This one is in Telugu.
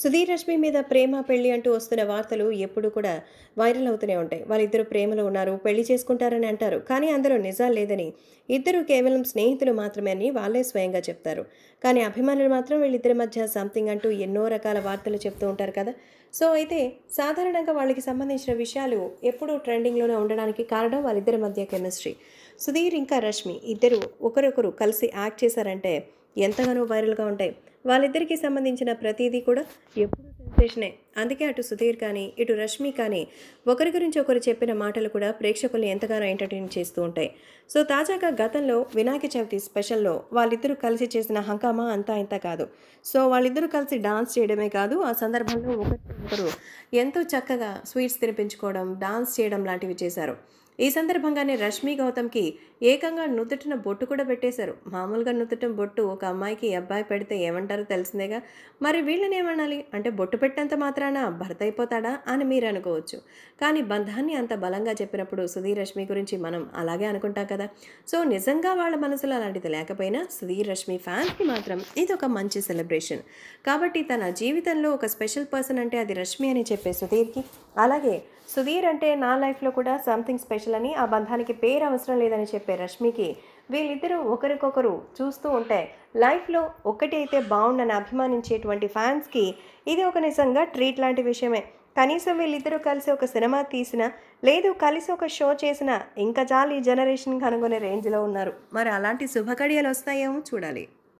సుధీర్ రష్మి మీద ప్రేమ పెళ్లి అంటూ వస్తున్న వార్తలు ఎప్పుడు కూడా వైరల్ అవుతూనే ఉంటాయి వాళ్ళిద్దరు ప్రేమలో ఉన్నారు పెళ్లి చేసుకుంటారని అంటారు కానీ అందులో నిజాలు లేదని ఇద్దరు కేవలం స్నేహితులు మాత్రమే అని వాళ్ళే స్వయంగా చెప్తారు కానీ అభిమానులు మాత్రం వీళ్ళిద్దరి మధ్య సంథింగ్ అంటూ ఎన్నో రకాల వార్తలు చెప్తూ ఉంటారు కదా సో అయితే సాధారణంగా వాళ్ళకి సంబంధించిన విషయాలు ఎప్పుడూ ట్రెండింగ్లోనే ఉండడానికి కారణం వాళ్ళిద్దరి మధ్య కెమిస్ట్రీ సుధీర్ ఇంకా రష్మి ఇద్దరు ఒకరొకరు కలిసి యాక్ట్ చేశారంటే ఎంతగానో వైరల్గా ఉంటాయి వాళ్ళిద్దరికీ సంబంధించిన ప్రతిదీ కూడా ఎప్పుడూ సెన్సేషనే అందుకే అటు సుధీర్ కానీ ఇటు రష్మి కానీ ఒకరి గురించి ఒకరు చెప్పిన మాటలు కూడా ప్రేక్షకుల్ని ఎంతగానో ఎంటర్టైన్ చేస్తూ ఉంటాయి సో తాజాగా గతంలో వినాయక చవితి స్పెషల్లో వాళ్ళిద్దరూ కలిసి చేసిన హంకామా అంతా ఇంత కాదు సో వాళ్ళిద్దరూ కలిసి డాన్స్ చేయడమే కాదు ఆ సందర్భంలో ఒకరు ఎంతో చక్కగా స్వీట్స్ తినిపించుకోవడం డాన్స్ చేయడం లాంటివి చేశారు ఈ సందర్భంగానే రష్మి గౌతమ్కి ఏకంగా నుదుటిన బొట్టు కూడా పెట్టేశారు మామూలుగా నుదుటిన బొట్టు ఒక అమ్మాయికి అబ్బాయి పెడితే ఏమంటారో తెలిసిందేగా మరి వీళ్ళని ఏమనాలి అంటే బొట్టు పెట్టేంత మాత్రం మాత్రాన భర్త అయిపోతాడా అని మీరు అనుకోవచ్చు కానీ బంధాన్ని అంత బలంగా చెప్పినప్పుడు సుధీర్ రష్మి గురించి మనం అలాగే అనుకుంటాం కదా సో నిజంగా వాళ్ళ మనసులో అలాంటిది లేకపోయినా సుధీర్ రష్మి ఫ్యాన్స్కి మాత్రం ఇది ఒక మంచి సెలబ్రేషన్ కాబట్టి తన జీవితంలో ఒక స్పెషల్ పర్సన్ అంటే అది రష్మి అని చెప్పే సుధీర్కి అలాగే సుధీర్ అంటే నా లైఫ్లో కూడా సంథింగ్ స్పెషల్ అని ఆ బంధానికి పేరు అవసరం లేదని చెప్పే రష్మికి వీళ్ళిద్దరూ ఒకరికొకరు చూస్తూ ఉంటే లైఫ్లో ఒక్కటి అయితే బాగుండని అభిమానించేటువంటి ఫ్యాన్స్కి ఇది ఒక నిజంగా ట్రీట్ లాంటి విషయమే కనీసం వీళ్ళిద్దరూ కలిసి ఒక సినిమా తీసిన లేదు కలిసి ఒక షో చేసిన ఇంకా చాలు ఈ జనరేషన్ కనుగొనే రేంజ్లో ఉన్నారు మరి అలాంటి శుభకడియాలు వస్తాయేమో చూడాలి